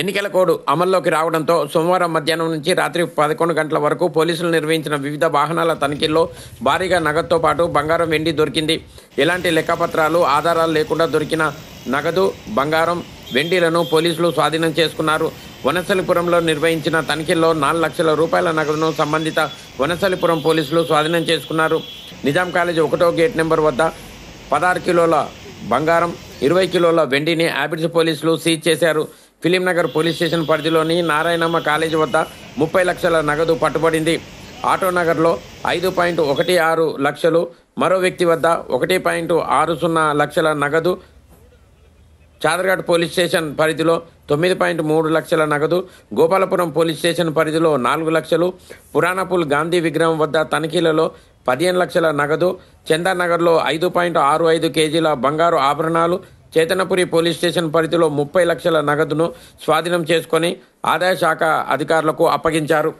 ఎన్నికల కోడ్ అమల్లోకి రావడంతో సోమవారం మధ్యాహ్నం నుంచి రాత్రి పదకొండు గంటల వరకు పోలీసులు నిర్వహించిన వివిధ వాహనాల తనిఖీల్లో భారీగా నగదుతో పాటు బంగారం వెండి దొరికింది ఎలాంటి లెక్కపత్రాలు ఆధారాలు లేకుండా దొరికిన నగదు బంగారం వెండిలను పోలీసులు స్వాధీనం చేసుకున్నారు వనసలిపురంలో నిర్వహించిన తనిఖీల్లో నాలుగు లక్షల రూపాయల నగదును సంబంధిత వనసలిపురం పోలీసులు స్వాధీనం చేసుకున్నారు నిజాం కాలేజ్ ఒకటో గేట్ నెంబర్ వద్ద పదహారు కిలోల బంగారం ఇరవై కిలోల వెండిని ఆబిడ్స్ పోలీసులు సీజ్ చేశారు ఫిలింనగర్ పోలీస్ స్టేషన్ పరిధిలోని నారాయణమ్మ కాలేజీ వద్ద ముప్పై లక్షల నగదు పట్టుబడింది ఆటోనగర్లో ఐదు పాయింట్ ఒకటి ఆరు లక్షలు మరో వ్యక్తి వద్ద ఒకటి పాయింట్ ఆరు సున్నా లక్షల నగదు చాదర్ఘాట్ పోలీస్ స్టేషన్ పరిధిలో తొమ్మిది పాయింట్ మూడు లక్షల నగదు గోపాలపురం పోలీస్ స్టేషన్ పరిధిలో నాలుగు లక్షలు పురాణపూల్ గాంధీ విగ్రహం వద్ద తనిఖీలలో పదిహేను లక్షల నగదు చందానగర్లో ఐదు పాయింట్ ఆరు ఐదు కేజీల బంగారు ఆభరణాలు చేతనపురి పోలీస్ స్టేషన్ పరిధిలో ముప్పై లక్షల నగదును స్వాధీనం చేసుకొని ఆదాయ శాఖ అధికారులకు అప్పగించారు